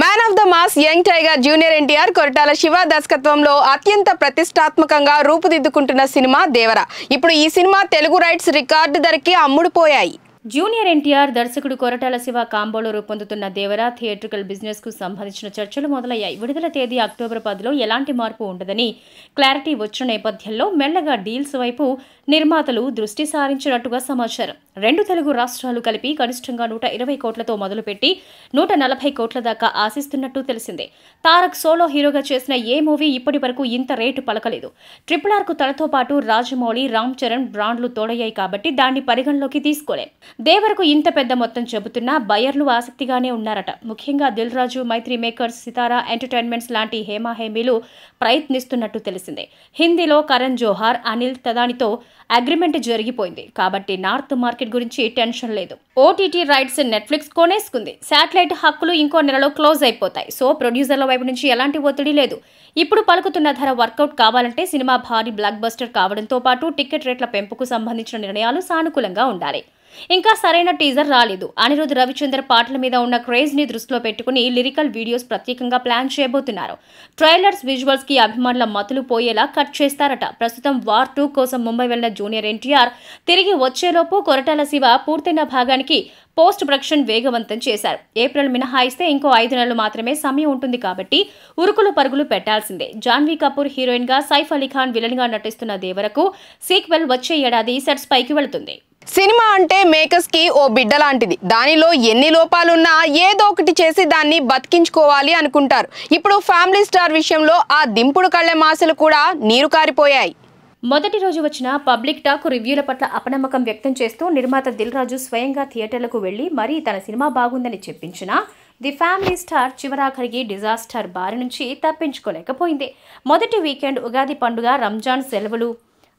man of the mass young tiger junior NTR Koratala Siva దర్శకత్వంలో అత్యంత ప్రతిష్టాత్మకంగా రూపుదిద్దుకుంటున్న సినిమా దేవర ఇప్పుడు ఈ సినిమా తెలుగు రైట్స్ రికార్డు ధరకి అమ్ముడుపోయాయి జూనియర్ ఎన్టీఆర్ దర్శకుడు కొరటాల శివ కాంబోలో రూపొందుతున్న దేవరా థియేట్రికల్ బిజినెస్కు సంబంధించిన చర్చలు మొదలయ్యాయి విడుదల తేదీ అక్టోబర్ పదిలో ఎలాంటి మార్పు ఉండదని క్లారిటీ వచ్చిన నేపథ్యంలో మెల్లగా డీల్స్ వైపు నిర్మాతలు దృష్టి సారించినట్టుగా సమాచారం రెండు తెలుగు రాష్ట్రాలు కలిపి కనిష్టంగా నూట ఇరవై కోట్లతో మొదలుపెట్టి నూట నలభై కోట్ల దాకా ఆశిస్తున్నట్టు తెలిసిందే తారక్ సోలో హీరోగా చేసిన ఏ మూవీ ఇప్పటి వరకు ఇంత రేటు పలకలేదు ట్రిపుల్ ఆర్కు తనతో పాటు రాజమౌళి రామ్ చరణ్ బ్రాండ్లు తోడయ్యాయి కాబట్టి దాన్ని పరిగణలోకి తీసుకోలేదు దేవరకు ఇంత పెద్ద మొత్తం చెబుతున్నా బయర్లు ఆసక్తిగానే ఉన్నారట ముఖ్యంగా దిల్ రాజు మైత్రి మేకర్స్ సితారా ఎంటర్టైన్మెంట్స్ లాంటి హేమాహేమీలు ప్రయత్నిస్తున్నట్టు తెలిసింది హిందీలో కరణ్ జోహార్ అనిల్ తదానితో అగ్రిమెంట్ జరిగిపోయింది కాబట్టి నార్త్ మార్కెట్ గురించి టెన్షన్ లేదు ఓటీటీ రైట్స్ నెట్ఫ్లిక్స్ కొనేసుకుంది శాటిలైట్ హక్కులు ఇంకో నెలలో క్లోజ్ అయిపోతాయి సో ప్రొడ్యూసర్ల వైపు నుంచి ఎలాంటి ఒత్తిడి లేదు ఇప్పుడు పలుకుతున్న ధర వర్కౌట్ కావాలంటే సినిమా భారీ బ్లాక్ బస్టర్ కావడంతో పాటు టికెట్ రేట్ల పెంపుకు సంబంధించిన నిర్ణయాలు సానుకూలంగా ఉండాలి ఇంకా సరైన టీజర్ రాలేదు అనిరుద్ధ్ రవిచంద్ర పాటల మీద ఉన్న క్రేజ్ ని దృష్టిలో పెట్టుకుని లిరికల్ వీడియోస్ ప్రత్యేకంగా ప్లాన్ చేయబోతున్నారు ట్రైలర్స్ విజువల్స్ కి అభిమానుల మతులు పోయేలా కట్ చేస్తారట ప్రస్తుతం వార్ టూ కోసం ముంబై వెళ్లిన జూనియర్ ఎన్టీఆర్ తిరిగి వచ్చేలోపు కొరటాల శివ పూర్తయిన భాగానికి పోస్ట్ ప్రొడక్షన్ వేగవంతం చేశారు ఏప్రిల్ మినహాయిస్తే ఇంకో ఐదు నెలలు మాత్రమే సమయం ఉంటుంది కాబట్టి ఉరుకులు పరుగులు పెట్టాల్సిందే జాన్వీ కపూర్ హీరోయిన్ గా సైఫ్ అలీఖాన్ విలన్ గా నటిస్తున్న దేవరకు సీక్వెల్ వచ్చే ఏడాది సెట్స్ పైకి వెళుతుంది సినిమా అంటే మేకర్స్ కి ఓ బిడ్డ లాంటిది దానిలో ఎన్ని లోపాలున్నా ఏదో ఒకటి చేసి దాన్ని బతికించుకోవాలి అనుకుంటారు ఇప్పుడు ఫ్యామిలీ స్టార్ విషయంలో ఆ దింపుడు కళ్ళె మాసలు కూడా నీరు కారిపోయాయి మొదటి రోజు వచ్చిన పబ్లిక్ టాక్ రివ్యూల పట్ల అపనమ్మకం వ్యక్తం చేస్తూ నిర్మాత దిల్ రాజు స్వయంగా థియేటర్లకు వెళ్లి మరీ తన సినిమా బాగుందని చెప్పించిన ది ఫ్యామిలీ స్టార్ చివరాఖరికి డిజాస్టర్ బారి నుంచి తప్పించుకోలేకపోయింది మొదటి వీకెండ్ ఉగాది పండుగ రంజాన్ సెలవులు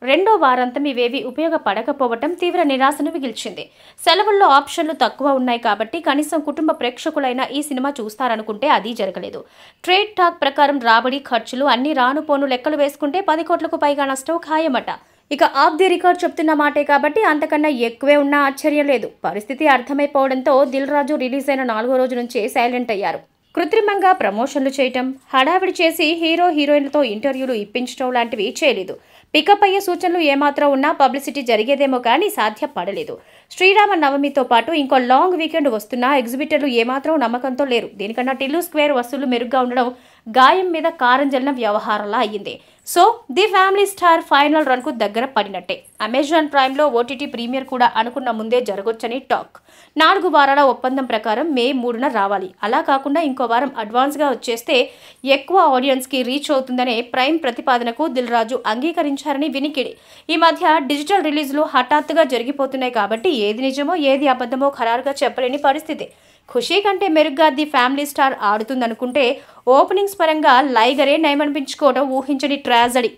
రెండో వారాంతం ఇవేవి ఉపయోగపడకపోవటం తీవ్ర నిరాశను మిగిల్చింది సెలవుల్లో ఆప్షన్లు తక్కువ ఉన్నాయి కాబట్టి కనీసం కుటుంబ ప్రేక్షకులైనా ఈ సినిమా చూస్తారనుకుంటే అది జరగలేదు ట్రేడ్ టాక్ ప్రకారం రాబడి ఖర్చులు అన్ని రానుపోను లెక్కలు వేసుకుంటే పది కోట్లకు పైగా నష్టం ఖాయమట ఇక ఆఫ్ ది రికార్డ్ చెప్తున్న మాటే కాబట్టి అంతకన్నా ఎక్కువే ఉన్నా ఆశ్చర్యం లేదు పరిస్థితి అర్థమైపోవడంతో దిల్ రాజు రిలీజ్ అయిన నాలుగో రోజు నుంచే సైలెంట్ అయ్యారు కృత్రిమంగా ప్రమోషన్లు చేయటం హడావిడి చేసి హీరో హీరోయిన్లతో ఇంటర్వ్యూలు ఇప్పించడం లాంటివి చేయలేదు పికప్ అయ్యే సూచనలు ఏమాత్రం ఉన్నా పబ్లిసిటీ జరిగేదేమో కానీ సాధ్యపడలేదు శ్రీరామ నవమితో పాటు ఇంకో లాంగ్ వీకెండ్ వస్తున్నా ఎగ్జిబిటర్లు ఏమాత్రం నమ్మకంతో లేరు దీనికన్నా టిల్లు స్క్వేర్ వసూలు మెరుగ్గా ఉండడం గాయం మీద కారం జల్లిన వ్యవహారంలా అయ్యింది so the family star final రన్కు దగ్గర పడినట్టే అమెజాన్ ప్రైమ్లో ఓటీటీ ప్రీమియర్ కూడా అనుకున్న ముందే జరగొచ్చని టాక్ నాలుగు వారాల ఒప్పందం ప్రకారం మే మూడున రావాలి అలా కాకుండా ఇంకో వారం అడ్వాన్స్గా వచ్చేస్తే ఎక్కువ ఆడియన్స్కి రీచ్ అవుతుందనే ప్రైమ్ ప్రతిపాదనకు రాజు అంగీకరించారని వినికిడి ఈ మధ్య డిజిటల్ రిలీజ్లు హఠాత్తుగా జరిగిపోతున్నాయి కాబట్టి ఏది నిజమో ఏది అబద్ధమో ఖరారుగా చెప్పలేని పరిస్థితి ఖుషీ కంటే మెరుగ్గా ది ఫ్యామిలీ స్టార్ ఆడుతుందనుకుంటే ఓపెనింగ్స్ పరంగా లైగరే నయమనిపించుకోవడం ఊహించని ట్రాజడీ